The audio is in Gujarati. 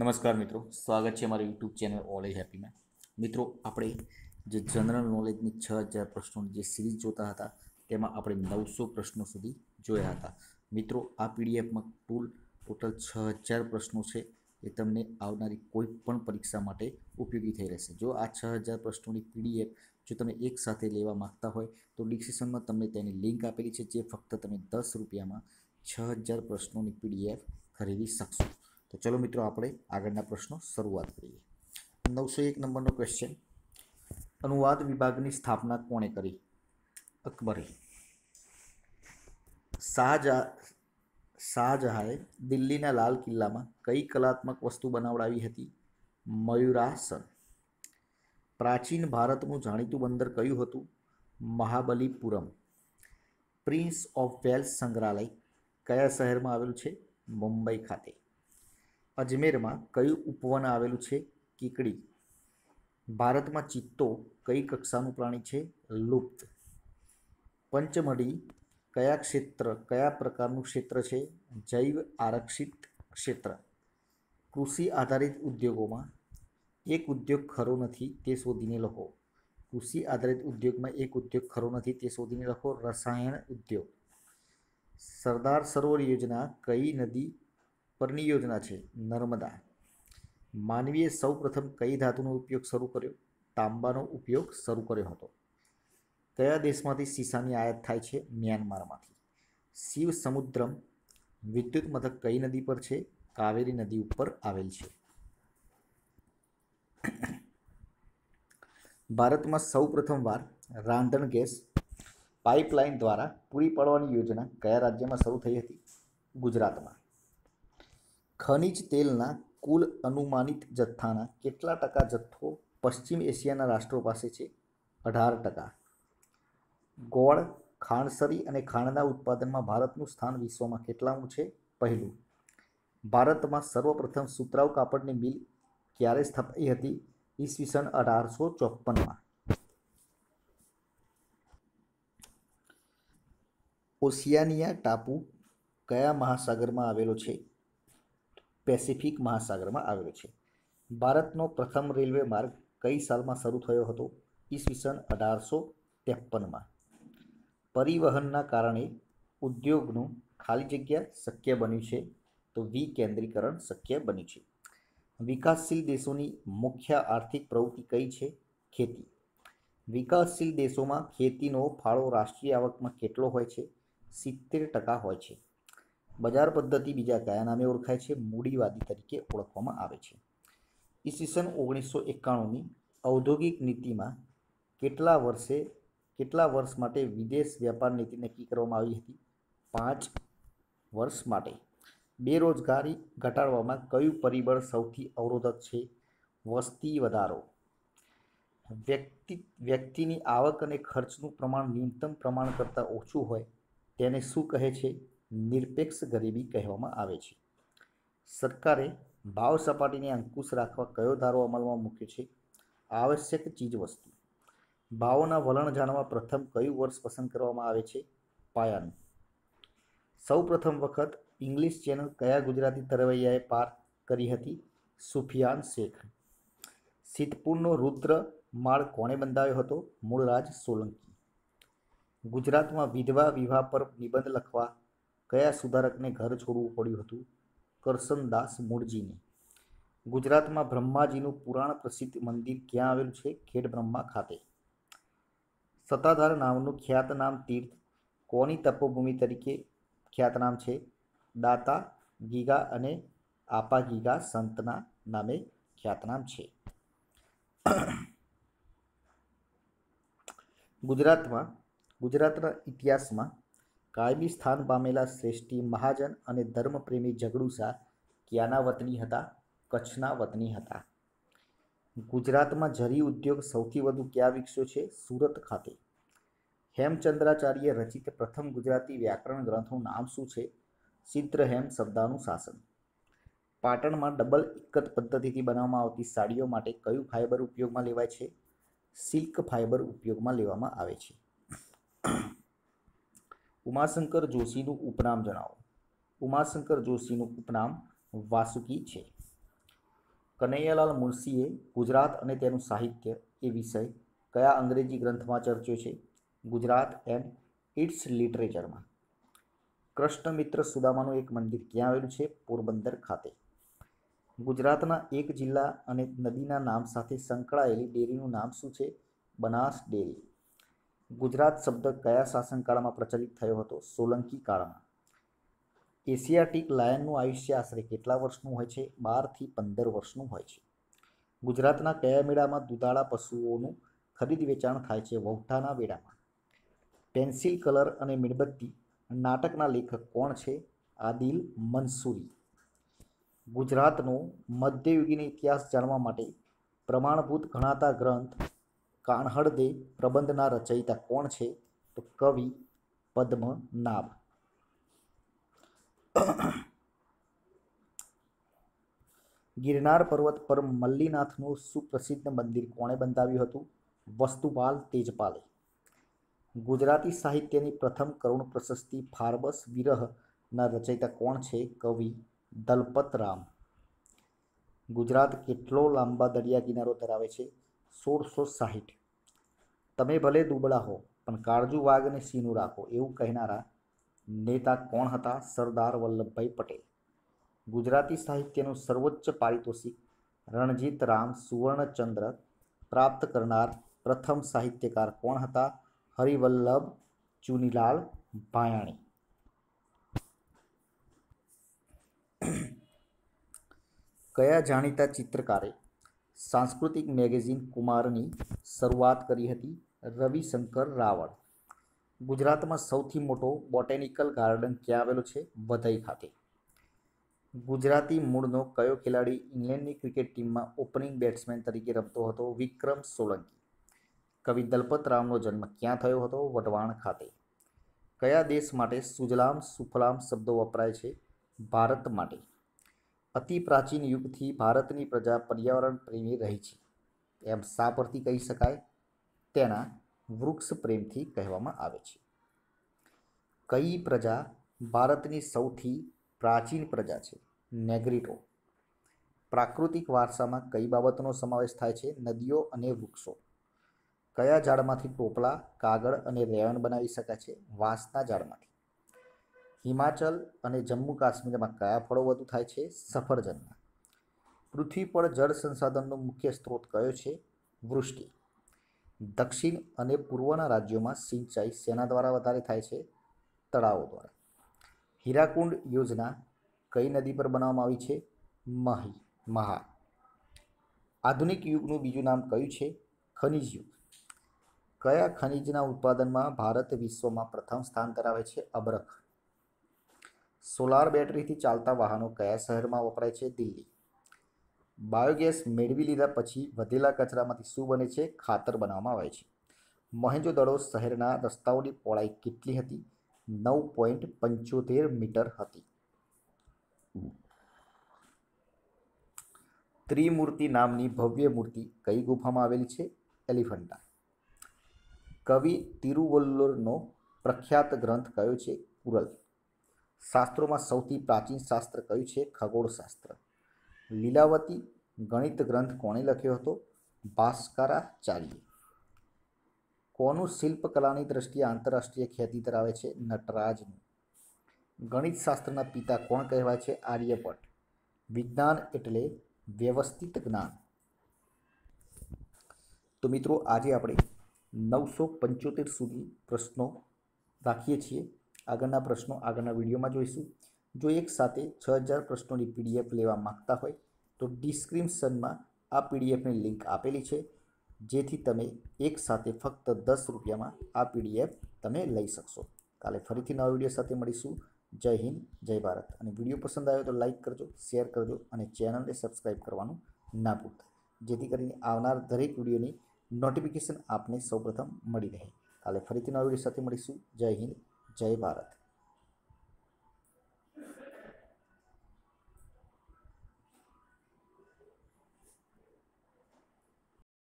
નમસ્કાર મિત્રો સ્વાગત છે મારા યુટ્યુબ ચેનલ ઓલેજ હેપીમાં મિત્રો આપણે જે જનરલ નોલેજની છ હજાર પ્રશ્નોની જે સિરીઝ જોતા હતા તેમાં આપણે નવસો પ્રશ્નો સુધી જોયા હતા મિત્રો આ પીડીએફમાં કુલ ટોટલ છ હજાર પ્રશ્નો છે એ તમને આવનારી કોઈ પણ પરીક્ષા માટે ઉપયોગી થઈ રહેશે જો આ છ હજાર પ્રશ્નોની પીડીએફ જો તમે એક સાથે લેવા માગતા હોય તો ડિસ્ક્રિપ્શનમાં તમને તેની લિંક આપેલી છે જે ફક્ત તમે દસ રૂપિયામાં છ હજાર પ્રશ્નોની પીડીએફ ખરીદી શકશો તો ચલો મિત્રો આપણે આગળના પ્રશ્નો શરૂઆત કરીએ નવસો એક નંબરનો ક્વેશ્ચન અનુવાદ વિભાગની સ્થાપના કોણે કરી અકબરે શાહજહા શાહજહાએ દિલ્હીના લાલ કિલ્લામાં કઈ કલાત્મક વસ્તુ બનાવડાવી હતી મયુરાસન પ્રાચીન ભારતનું જાણીતું બંદર કયું હતું મહાબલીપુરમ પ્રિન્સ ઓફ વેલ્સ સંગ્રહાલય કયા શહેરમાં આવેલું છે મુંબઈ ખાતે અજમેરમાં કયું ઉપવન આવેલું છે કીકડી ભારતમાં ચિત્તો કઈ કક્ષાનું પ્રાણી છે લુપ્ત પંચમઢી કયા ક્ષેત્ર કયા પ્રકારનું ક્ષેત્ર છે જૈવ આરક્ષિત ક્ષેત્ર કૃષિ આધારિત ઉદ્યોગોમાં એક ઉદ્યોગ ખરો નથી તે શોધીને લખો કૃષિ આધારિત ઉદ્યોગમાં એક ઉદ્યોગ ખરો નથી તે શોધીને લખો રસાયણ ઉદ્યોગ સરદાર સરોવર યોજના કઈ નદી પરની યોજના છે નર્મદા માનવીએ સૌપ્રથમ કઈ ધાતુનો ઉપયોગ શરૂ કર્યો તાંબાનો ઉપયોગ શરૂ કર્યો હતો કયા દેશમાંથી સીસાની આયાત થાય છે મ્યાનમારમાંથી શિવ સમુદ્રમ વિદ્યુત મથક કઈ નદી પર છે કાવેરી નદી ઉપર આવેલ છે ભારતમાં સૌ પ્રથમવાર રાંધણ ગેસ પાઇપલાઇન દ્વારા પૂરી પાડવાની યોજના કયા રાજ્યમાં શરૂ થઈ હતી ગુજરાતમાં ખનિજ તેલના કુલ અનુમાનિત જથ્થાના કેટલા ટકા જથ્થો પશ્ચિમ એશિયાના રાષ્ટ્રો પાસે છે અઢાર ટકા ગોળ ખાણસરી અને ખાંડના ઉત્પાદનમાં ભારતનું સ્થાન વિશ્વમાં કેટલામું છે પહેલું ભારતમાં સર્વપ્રથમ સુતરાઉ કાપડની મિલ ક્યારે સ્થપાઈ હતી ઈસવીસન અઢારસો ચોપનમાં ઓશિયાનિયા ટાપુ કયા મહાસાગરમાં આવેલો છે પેસિફિક મહાસાગરમાં આવેલો છે ભારતનો પ્રથમ રેલવે માર્ગ કઈ સાલમાં શરૂ થયો હતો ઈસવીસન અઢારસો ત્રેપનમાં પરિવહનના કારણે ઉદ્યોગનું ખાલી જગ્યા શક્ય બન્યું છે તો વિકેન્દ્રીકરણ શક્ય બન્યું છે વિકાસશીલ દેશોની મુખ્ય આર્થિક પ્રવૃત્તિ કઈ છે ખેતી વિકાસશીલ દેશોમાં ખેતીનો ફાળો રાષ્ટ્રીય આવકમાં કેટલો હોય છે સિત્તેર ટકા હોય છે બજાર પદ્ધતિ બીજા કયા નામે ઓળખાય છે મૂડીવાદી તરીકે ઓળખવામાં આવે છે ઈસવીસન ઓગણીસો એકાણુંની ઔદ્યોગિક નીતિમાં કેટલા વર્ષે કેટલા વર્ષ માટે વિદેશ વ્યાપાર નીતિ નક્કી કરવામાં આવી હતી પાંચ વર્ષ માટે બેરોજગારી ઘટાડવામાં કયું પરિબળ સૌથી અવરોધક છે વસ્તી વધારો વ્યક્તિ વ્યક્તિની આવક અને ખર્ચનું પ્રમાણ ન્યૂનતમ પ્રમાણ કરતાં ઓછું હોય તેને શું કહે છે નિરપેક્ષ ગરીબી કહેવામાં આવે છે સરકારે ભાવ સપાટીને અંકુશ રાખવા કયો ધારો અમલમાં મૂક્યો છે આવશ્યક ચીજવસ્તુ ભાવોના વલણ જાણવા પ્રથમ કયું વર્ષ પસંદ કરવામાં આવે છે પાયાનું સૌ પ્રથમ વખત ઇંગ્લિશ ચેનલ કયા ગુજરાતી તરવૈયાએ પાર કરી હતી સુફિયાન શેખ સિદ્ધપુરનો રુદ્ર માળ કોણે બંધાવ્યો હતો મૂળરાજ સોલંકી ગુજરાતમાં વિધવા વિવાહ પર નિબંધ લખવા કયા સુધારકને ઘર છોડવું પડ્યું હતું કરસનદાસ મૂળજીને ગુજરાતમાં બ્રહ્માજીનું પુરાણ પ્રસિદ્ધ મંદિર ક્યાં આવેલું છે ખેડ બ્રહ્મા ખાતે સતાધાર નામનું ખ્યાતનામ તીર્થ કોની તપોભૂમિ તરીકે ખ્યાતનામ છે દાતા ગીગા અને આપા ગીગા સંતના નામે ખ્યાતનામ છે ગુજરાતમાં ગુજરાતના ઇતિહાસમાં કાયમી સ્થાન પામેલા શ્રેષ્ઠી મહાજન અને ધર્મપ્રેમી જગડુસા ક્યાંના વતની હતા કચ્છના વતની હતા ગુજરાતમાં ઝરી ઉદ્યોગ સૌથી વધુ ક્યાં વિકસ્યો છે સુરત ખાતે હેમચંદ્રાચાર્ય રચિત પ્રથમ ગુજરાતી વ્યાકરણ ગ્રંથનું નામ શું છે સિદ્ધ્રહેમ શબ્દાનું શાસન પાટણમાં ડબલ એકત પદ્ધતિથી બનાવવામાં આવતી સાડીઓ માટે કયું ફાઇબર ઉપયોગમાં લેવાય છે સિલ્ક ફાઇબર ઉપયોગમાં લેવામાં આવે છે ઉમાશંકર જોશીનું ઉપનામ જણાવો ઉમાશંકર જોશીનું ઉપનામ વાસુકી છે કનૈયાલાલ મુનશીએ ગુજરાત અને તેનું સાહિત્ય એ વિષય કયા અંગ્રેજી ગ્રંથમાં ચર્ચ્યો છે ગુજરાત એન્ડ ઇટ્સ લિટરેચરમાં કૃષ્ણમિત્ર સુદામાનું એક મંદિર ક્યાં આવેલું છે પોરબંદર ખાતે ગુજરાતના એક જિલ્લા અને નદીના નામ સાથે સંકળાયેલી ડેરીનું નામ શું છે બનાસ ડેરી ગુજરાત શબ્દ કયા શાસનકાળમાં પ્રચલિત થયો હતો સોલંકી કાળમાં એશિયાટિક લાયનનું આયુષ્ય આશરે કેટલા વર્ષનું હોય છે બારથી પંદર વર્ષનું હોય છે ગુજરાતના કયા મેળામાં દુધાળા પશુઓનું ખરીદ વેચાણ થાય છે વૌઠાના વેળામાં પેન્સિલ કલર અને મીણબત્તી નાટકના લેખક કોણ છે આદિલ મંસૂરી ગુજરાતનો મધ્યયુગીન ઇતિહાસ જાણવા માટે પ્રમાણભૂત ગણાતા ગ્રંથ કાણહળદે પ્રબંધના રચયિતા કોણ છે તો કવિ પદ્મનાભ ગિરનાર પર્વત પર મલ્લીનાથનું સુપ્રસિદ્ધ મંદિર કોણે બંધાવ્યું હતું વસ્તુપાલ તેજપાલે ગુજરાતી સાહિત્યની પ્રથમ કરુણ પ્રશસ્તિ ફાર્બસ વિરહના રચયિતા કોણ છે કવિ દલપતરામ ગુજરાત કેટલો લાંબા દરિયા કિનારો ધરાવે છે સોળસો સાહીઠ તમે ભલે દુબળા હો પણ કાળજુ વાઘને સીનું રાખો એવું કહેનારા નેતા કોણ હતા સરદાર વલ્લભભાઈ પટેલ ગુજરાતી સાહિત્યનું સર્વોચ્ચ પારિતોષિક રણજીત રામ સુવર્ણચંદ્ર પ્રાપ્ત કરનાર પ્રથમ સાહિત્યકાર કોણ હતા હરિવલ્લભ ચુનીલાલ ભાયાણી કયા જાણીતા ચિત્રકારે સાંસ્કૃતિક મેગેઝિન કુમારની શરૂઆત કરી હતી રવિશંકર રાવળ ગુજરાતમાં સૌથી મોટો બોટેનિકલ ગાર્ડન ક્યાં આવેલો છે વઘઈ ખાતે ગુજરાતી મૂળનો કયો ખેલાડી ઇંગ્લેન્ડની ક્રિકેટ ટીમમાં ઓપનિંગ બેટ્સમેન તરીકે રમતો હતો વિક્રમ સોલંકી કવિ દલપત રામનો જન્મ ક્યાં થયો હતો વઢવાણ ખાતે કયા દેશ માટે સુજલામ સુફલામ શબ્દો વપરાય છે ભારત માટે અતિ પ્રાચીન યુગથી ભારતની પ્રજા પર્યાવરણ પ્રેમી રહી છે એમ શા પરથી કહી શકાય તેના વૃક્ષ પ્રેમથી કહેવામાં આવે છે કઈ પ્રજા ભારતની સૌથી પ્રાચીન પ્રજા છે નેગ્રીટો પ્રાકૃતિક વારસામાં કઈ બાબતોનો સમાવેશ થાય છે નદીઓ અને વૃક્ષો કયા ઝાડમાંથી ટોપલા કાગળ અને રેવન બનાવી શકાય છે વાંસના ઝાડમાંથી હિમાચલ અને જમ્મુ કાશ્મીરમાં કયા ફળો વધુ થાય છે સફરજનના પૃથ્વી પર જળ સંસાધનનો મુખ્ય સ્ત્રોત કયો છે વૃષ્ટિ દક્ષિણ અને પૂર્વના રાજ્યોમાં સિંચાઈ સેના દ્વારા વધારે થાય છે તળાવો દ્વારા હીરાકુંડ યોજના કઈ નદી પર બનાવવામાં આવી છે માહી મહા આધુનિક યુગનું બીજું નામ કયું છે ખનિજ યુગ કયા ખનિજના ઉત્પાદનમાં ભારત વિશ્વમાં પ્રથમ સ્થાન ધરાવે છે અબરખ સોલાર બેટરીથી ચાલતા વાહનો કયા શહેરમાં વપરાય છે દિલ્હી બાયોગેસ મેળવી લીધા પછી વધેલા કચરામાંથી શું બને છે ખાતર બનાવવામાં આવે છે મોહેંજોદડો શહેરના રસ્તાઓની પહોળાઈ કેટલી હતી નવ પોઈન્ટ પંચોતેર મીટર હતી ત્રિમૂર્તિ નામની ભવ્ય મૂર્તિ કઈ ગુફામાં આવેલી છે એલિફન્ટા કવિ તિરુવલ્લોરનો પ્રખ્યાત ગ્રંથ કયો છે કુરલ શાસ્ત્રોમાં સૌથી પ્રાચીન શાસ્ત્ર કયું છે ખગોળશાસ્ત્ર લીલાવતી ગણિત ગ્રંથ કોણે લખ્યો હતો ભાસ્કરાચાર્ય કોનું શિલ્પકલાની દ્રષ્ટિએ આંતરરાષ્ટ્રીય ખ્યાતિ ધરાવે છે નટરાજનું શાસ્ત્રના પિતા કોણ કહેવાય છે આર્યભટ્ટ વિજ્ઞાન એટલે વ્યવસ્થિત જ્ઞાન તો મિત્રો આજે આપણે નવસો પંચોતેર સુધી પ્રશ્નો રાખીએ છીએ આગળના પ્રશ્નો આગળના વિડીયોમાં જોઈશું જો એક સાથે છ હજાર પ્રશ્નોની પીડીએફ લેવા માગતા હોય તો ડિસ્ક્રિપ્શનમાં આ પીડીએફની લિંક આપેલી છે જેથી તમે એક સાથે ફક્ત દસ રૂપિયામાં આ પીડીએફ તમે લઈ શકશો કાલે ફરીથી નવા વિડીયો સાથે મળીશું જય હિન્દ જય ભારત અને વિડીયો પસંદ આવ્યો તો લાઇક કરજો શેર કરજો અને ચેનલને સબસ્ક્રાઈબ કરવાનું ના ભૂલતા જેથી કરીને આવનાર દરેક વિડીયોની નોટિફિકેશન આપને સૌપ્રથમ મળી રહે કાલે ફરીથી નવા વિડીયો સાથે મળીશું જય હિન્દ જય ભારત